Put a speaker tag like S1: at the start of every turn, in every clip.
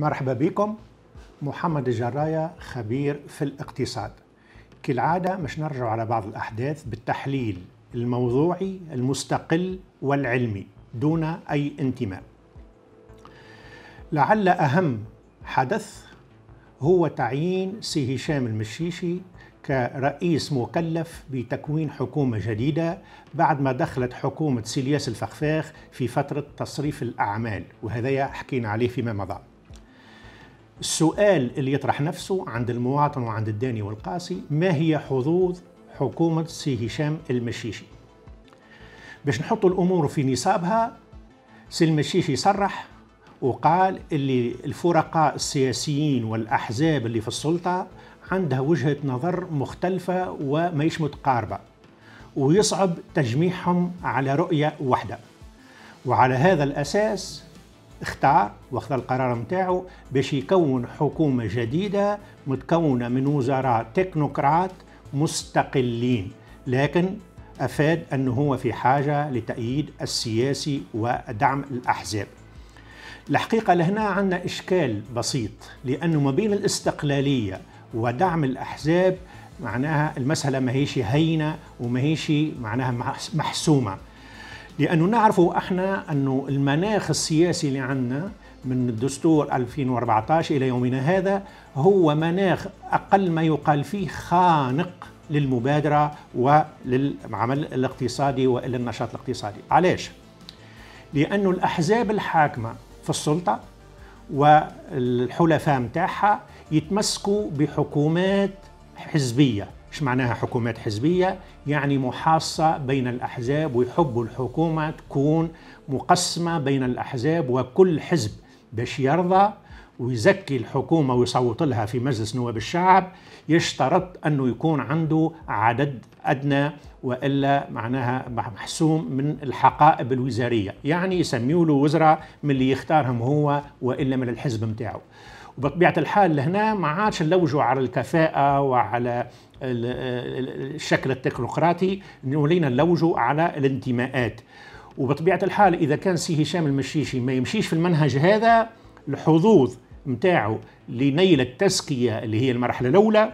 S1: مرحبا بكم محمد الجراية خبير في الاقتصاد كالعادة مش نرجع على بعض الأحداث بالتحليل الموضوعي المستقل والعلمي دون أي انتماء لعل أهم حدث هو تعيين سي هشام المشيشي كرئيس مكلف بتكوين حكومة جديدة بعد ما دخلت حكومة سيلياس الفخفاخ في فترة تصريف الأعمال وهذا حكينا عليه فيما مضى السؤال اللي يطرح نفسه عند المواطن وعند الداني والقاسي ما هي حظوظ حكومة سي هشام المشيشي باش نحطوا الأمور في نصابها سي المشيشي صرح وقال اللي الفرقاء السياسيين والأحزاب اللي في السلطة عندها وجهة نظر مختلفة وماهيش متقاربة ويصعب تجميعهم على رؤية واحدة وعلى هذا الأساس اختار واخذ القرار نتاعو باش يكون حكومة جديدة متكونة من وزراء تكنوقراط مستقلين لكن أفاد أنه هو في حاجة لتأييد السياسي ودعم الأحزاب الحقيقة لهنا عندنا إشكال بسيط لأنه ما بين الاستقلالية ودعم الأحزاب معناها المسألة ماهيش هينة وماهيش معناها محسومة لأنه نعرفوا احنا أنه المناخ السياسي اللي عندنا من الدستور 2014 إلى يومنا هذا هو مناخ أقل ما يقال فيه خانق للمبادرة وللعمل الاقتصادي وإلى النشاط الاقتصادي علاش؟ لأن الأحزاب الحاكمة في السلطة والحلفاء متاعها يتمسكوا بحكومات حزبيه ايش معناها حكومات حزبيه يعني محاصه بين الاحزاب ويحبوا الحكومه تكون مقسمه بين الاحزاب وكل حزب باش يرضى ويزكي الحكومة ويصوت لها في مجلس نواب الشعب يشترط أنه يكون عنده عدد أدنى وإلا معناها محسوم من الحقائب الوزارية يعني يسميوا له وزراء من اللي يختارهم هو وإلا من الحزب متاعه وبطبيعه الحال لهنا ما عادش نلوجوا على الكفاءه وعلى الشكل التكنوقراطي ولينا نلوجوا على الانتماءات وبطبيعه الحال اذا كان سي هشام المشيشي ما يمشيش في المنهج هذا الحظوظ نتاعو لنيل التزكيه اللي هي المرحله الاولى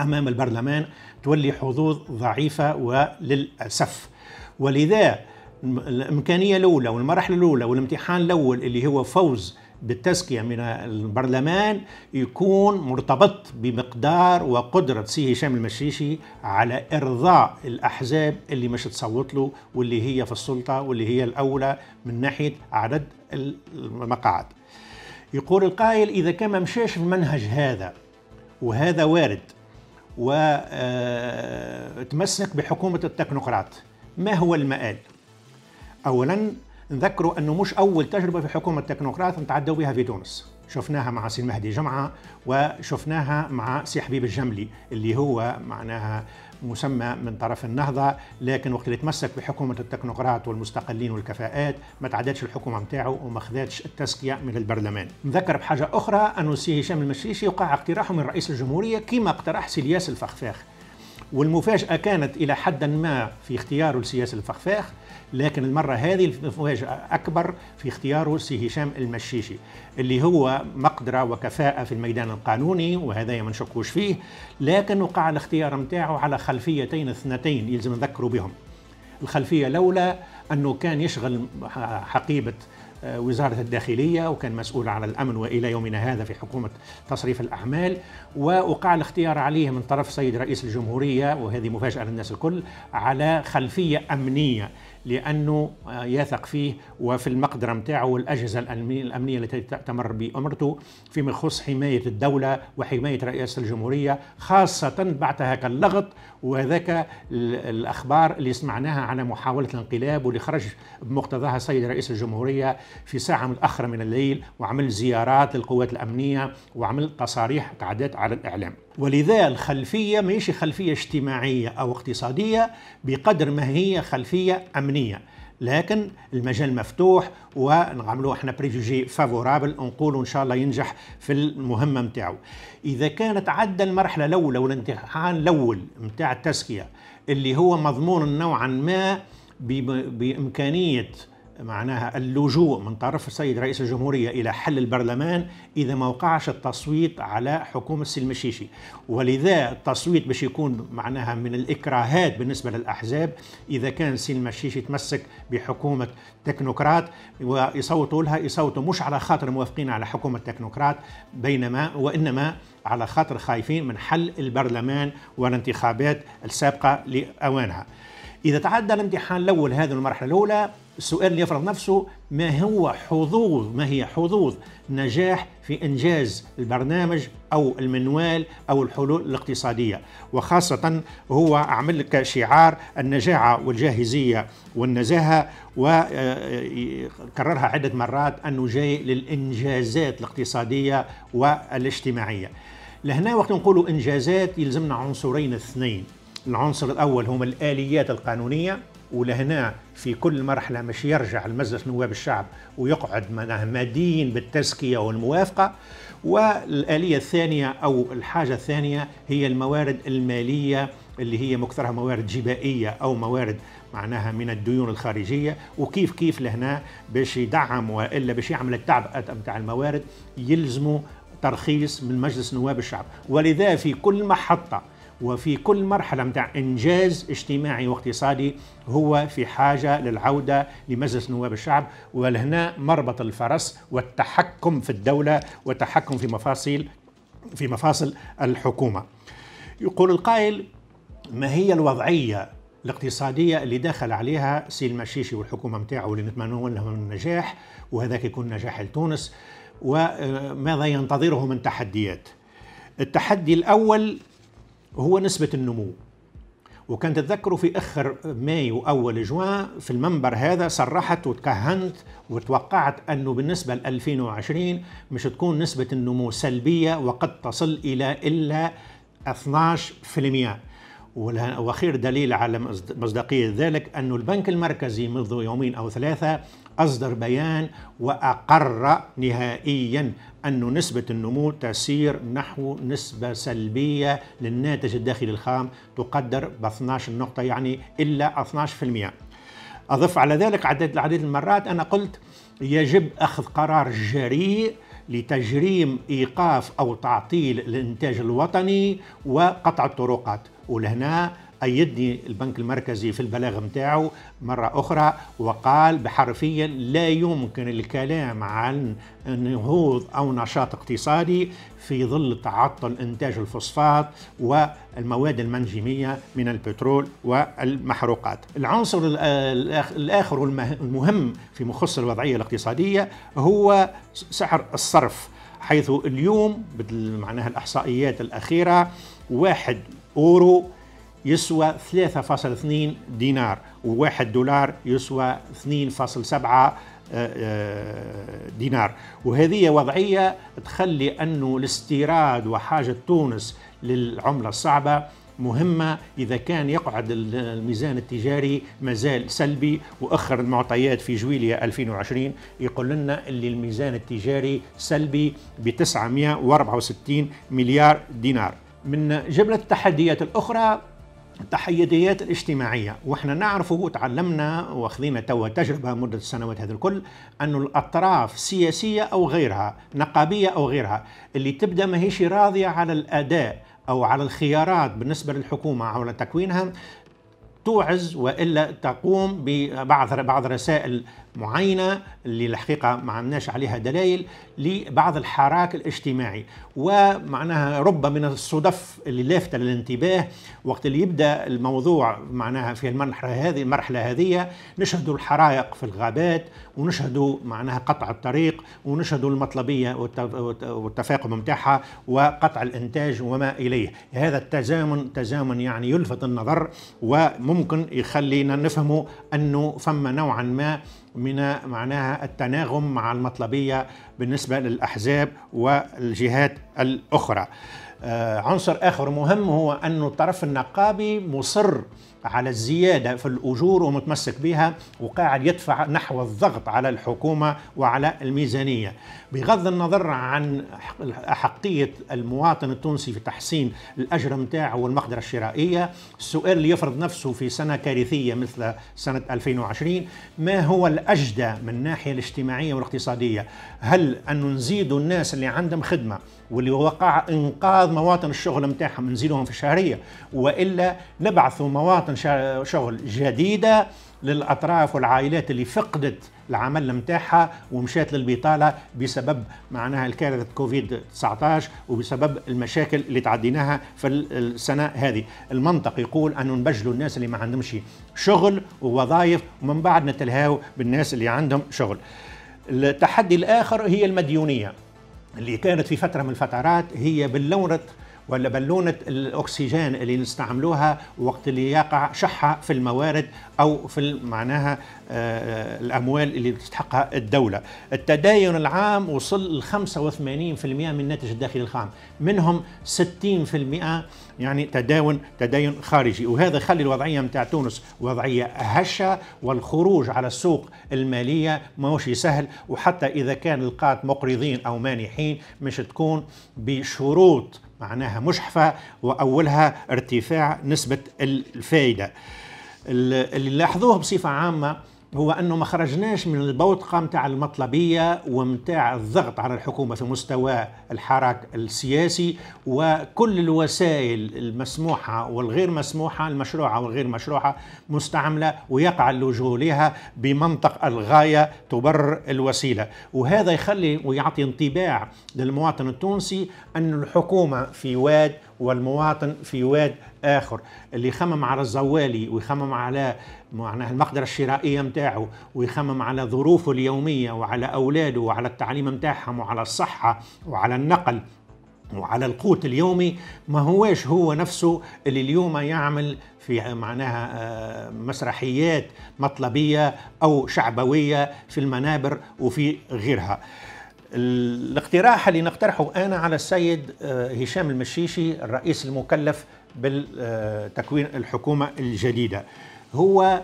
S1: امام البرلمان تولي حظوظ ضعيفه وللاسف ولذا الامكانيه الاولى والمرحله الاولى والامتحان الاول اللي هو فوز بالتزكية من البرلمان يكون مرتبط بمقدار وقدرة سي هشام المشيشي على إرضاء الأحزاب اللي مش تصوت له واللي هي في السلطة واللي هي الأولى من ناحية عدد المقاعد يقول القائل إذا كان ما مشاش في المنهج هذا وهذا وارد وتمسك آه، بحكومة التكنوقراط ما هو المآل؟ أولا نذكروا أنه مش أول تجربة في حكومة تكنوقراط نتعدوا بها في تونس شفناها مع سي المهدي جمعة وشفناها مع سي حبيب الجملي اللي هو معناها مسمى من طرف النهضة لكن وقت اللي تمسك بحكومة التكنوقراط والمستقلين والكفاءات ما تعدتش الحكومة نتاعو وما خذاتش التزكيه من البرلمان نذكر بحاجة أخرى أنه سي هشام المشريشي وقع اقتراحه من رئيس الجمهورية كما اقترح سي الياس الفخفاخ والمفاجأة كانت إلى حد ما في اختياره لسياسة الفخفاخ لكن المرة هذه المفاجأة أكبر في اختياره سي هشام المشيشي اللي هو مقدرة وكفاءة في الميدان القانوني وهذا ما نشكوش فيه لكن وقع الاختيار متاعه على خلفيتين اثنتين يلزم نذكروا بهم الخلفية الأولى أنه كان يشغل حقيبة آه، وزارة الداخلية وكان مسؤول على الأمن وإلى يومنا هذا في حكومة تصريف الأعمال وأقع الاختيار عليه من طرف سيد رئيس الجمهورية وهذه مفاجأة للناس الكل على خلفية أمنية لانه يثق فيه وفي المقدره نتاعو والاجهزه الامنيه التي تمر بامرته فيما يخص حمايه الدوله وحمايه رئاسه الجمهوريه خاصه بعد هكا اللغط وهذاك الاخبار اللي سمعناها على محاوله الانقلاب واللي خرج بمقتضاها السيد رئيس الجمهوريه في ساعه متاخره من, من الليل وعمل زيارات للقوات الامنيه وعمل تصاريح تعدات على الاعلام ولذا الخلفية ماشي خلفية اجتماعية أو اقتصادية بقدر ما هي خلفية أمنية لكن المجال مفتوح ونعملوا احنا بريجوجي فافورابل نقولوا ان شاء الله ينجح في المهمه نتاعو اذا كانت عدى المرحله الاولى والامتحان الاول نتاع التزكيه اللي هو مضمون نوعا ما بامكانيه معناها اللجوء من طرف السيد رئيس الجمهورية إلى حل البرلمان إذا ما وقعش التصويت على حكومة سلم الشيشي ولذا التصويت باش يكون معناها من الإكراهات بالنسبة للأحزاب إذا كان سلم الشيشي تمسك بحكومة تكنوقراط ويصوتوا لها يصوتوا مش على خاطر موافقين على حكومة تكنوقراط بينما وإنما على خاطر خايفين من حل البرلمان والانتخابات السابقة لأوانها إذا تعدى الامتحان الأول هذه المرحلة الأولى السؤال اللي يفرض نفسه ما هو حظوظ ما هي حظوظ نجاح في إنجاز البرنامج أو المنوال أو الحلول الاقتصادية وخاصة هو عمل لك شعار النجاعة والجاهزية والنزاهة وكررها آه، آه، عدة مرات أنه جاي للإنجازات الاقتصادية والاجتماعية لهنا وقت نقولوا إنجازات يلزمنا عنصرين اثنين العنصر الأول هم الآليات القانونية ولهنا في كل مرحلة مش يرجع لمجلس نواب الشعب ويقعد مدين بالتزكية والموافقة والآلية الثانية أو الحاجة الثانية هي الموارد المالية اللي هي مكثرها موارد جبائية أو موارد معناها من الديون الخارجية وكيف كيف لهنا باش يدعم وإلا باش يعمل التعبئة متاع الموارد يلزموا ترخيص من مجلس نواب الشعب ولذا في كل محطة وفي كل مرحله متاع انجاز اجتماعي واقتصادي هو في حاجه للعوده لمجلس نواب الشعب ولهنا مربط الفرس والتحكم في الدوله والتحكم في مفاصل في مفاصل الحكومه. يقول القائل ما هي الوضعيه الاقتصاديه اللي دخل عليها سي المشيشي والحكومه متاعه اللي نتمنوا لهم النجاح وهذاك يكون نجاح لتونس وماذا آه، ينتظره من تحديات التحدي الاول هو نسبة النمو وكان تتذكروا في اخر مايو واول جوان في المنبر هذا صرحت وتكهنت وتوقعت انه بالنسبه ل 2020 مش تكون نسبه النمو سلبيه وقد تصل الى الا 12% واخير دليل على مصداقيه ذلك انه البنك المركزي منذ يومين او ثلاثه اصدر بيان واقر نهائيا أن نسبة النمو تسير نحو نسبة سلبية للناتج الداخلي الخام تقدر ب 12 نقطة يعني إلا 12% أضف على ذلك عدد العديد المرات أنا قلت يجب أخذ قرار جريء لتجريم إيقاف أو تعطيل الإنتاج الوطني وقطع الطرقات ولهنا أيدني البنك المركزي في البلاغ متاعه مرة أخرى وقال بحرفيا لا يمكن الكلام عن نهوض أو نشاط اقتصادي في ظل تعطل إنتاج الفوسفات والمواد المنجمية من البترول والمحروقات العنصر الآخر والمهم في مخص الوضعية الاقتصادية هو سعر الصرف حيث اليوم معناها الإحصائيات الأخيرة واحد أورو يسوى 3.2 دينار و1 دولار يسوى 2.7 آه، آه، دينار وهذه وضعية تخلي أنه الاستيراد وحاجة تونس للعملة الصعبة مهمة إذا كان يقعد الميزان التجاري مازال سلبي وأخر المعطيات في جويليا 2020 يقول لنا اللي الميزان التجاري سلبي ب 964 مليار دينار من جملة التحديات الأخرى التحيديات الاجتماعية وإحنا نعرفه وتعلمنا واخذينا توا تجربة مدة السنوات هذه الكل أن الأطراف سياسية أو غيرها نقابية أو غيرها اللي تبدأ ماهيش راضية على الأداء أو على الخيارات بالنسبة للحكومة أو تكوينها توعز والا تقوم ببعض بعض رسائل معينة اللي الحقيقة ما عندناش عليها دلائل لبعض الحراك الاجتماعي ومعناها رب من الصدف اللي لافتة للانتباه وقت اللي يبدأ الموضوع معناها في المرحلة هذه المرحلة هذه نشهدوا الحرائق في الغابات ونشهدوا معناها قطع الطريق ونشهدوا المطلبية والتفاقم متاعها وقطع الإنتاج وما إليه هذا التزامن تزامن يعني يلفت النظر وممكن يخلينا نفهموا أنه فما نوعا ما من معناها التناغم مع المطلبية بالنسبة للأحزاب والجهات الأخرى آه، عنصر آخر مهم هو انه الطرف النقابي مصر على الزيادة في الأجور ومتمسك بها وقاعد يدفع نحو الضغط على الحكومة وعلى الميزانية بغض النظر عن أحقية المواطن التونسي في تحسين الأجر متاعه والمقدرة الشرائية السؤال اللي يفرض نفسه في سنة كارثية مثل سنة 2020 ما هو الأجدى من الناحية الاجتماعية والاقتصادية هل أن نزيد الناس اللي عندهم خدمة واللي وقع انقاذ مواطن الشغل نتاعهم نزيدوهم في الشهريه والا نبعثوا مواطن شغل جديده للاطراف والعائلات اللي فقدت العمل نتاعها ومشات للبطاله بسبب معناها الكارثه كوفيد 19 وبسبب المشاكل اللي تعديناها في السنه هذه، المنطق يقول انه نبجلوا الناس اللي ما عندهمش شغل ووظائف ومن بعد نتلهاو بالناس اللي عندهم شغل. التحدي الاخر هي المديونيه، اللي كانت في فتره من الفترات هي بلورة ولا بالونة الأكسجين اللي نستعملوها وقت اللي يقع شحة في الموارد أو في معناها آه، آه، الأموال اللي تستحقها الدولة التدين العام وصل ل 85% من الناتج الداخلي الخام منهم 60% يعني تداون تدين خارجي وهذا خلي الوضعية متاع تونس وضعية هشة والخروج على السوق المالية ماهوش سهل وحتى إذا كان لقات مقرضين أو مانحين مش تكون بشروط معناها مشحفة وأولها ارتفاع نسبة الفائدة اللي لاحظوه بصفة عامة هو انه ما خرجناش من البوتقه نتاع المطلبيه ونتاع الضغط على الحكومه في مستوى الحراك السياسي وكل الوسائل المسموحه والغير مسموحه المشروعه والغير مشروعه مستعمله ويقع اللجوء لها بمنطق الغايه تبرر الوسيله وهذا يخلي ويعطي انطباع للمواطن التونسي ان الحكومه في واد والمواطن في واد اخر اللي يخمم على الزوالي ويخمم على معناها المقدره الشرائيه نتاعه ويخمم على ظروفه اليوميه وعلى اولاده وعلى التعليم نتاعهم وعلى الصحه وعلى النقل وعلى القوت اليومي ما هواش هو نفسه اللي اليوم يعمل في معناها آه، مسرحيات مطلبيه او شعبويه في المنابر وفي غيرها. الاقتراح اللي نقترحه أنا على السيد آه، هشام المشيشي الرئيس المكلف بالتكوين آه، الحكومة الجديدة هو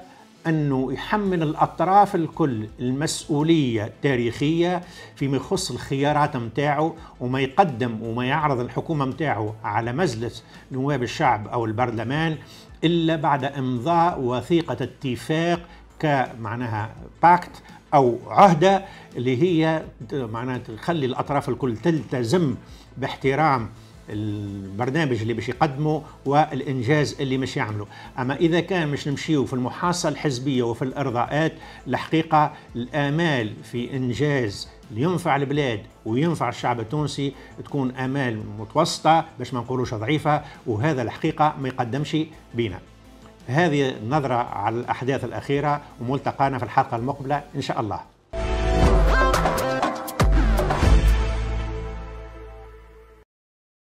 S1: أنه يحمل الأطراف الكل المسؤولية التاريخية فيما يخص الخيارات متاعه وما يقدم وما يعرض الحكومة متاعه على مجلس نواب الشعب أو البرلمان إلا بعد إمضاء وثيقة اتفاق كمعناها باكت او عهده اللي هي معناها تخلي الاطراف الكل تلتزم باحترام البرنامج اللي باش يقدمه والانجاز اللي مش يعمله اما اذا كان مش نمشيو في المحاصه الحزبيه وفي الارضاءات الحقيقه الامال في انجاز ينفع البلاد وينفع الشعب التونسي تكون امال متوسطه باش ما نقولوش ضعيفه وهذا الحقيقه ما يقدمش بينا هذه نظرة على الأحداث الأخيرة وملتقانا في الحلقة المقبلة إن شاء الله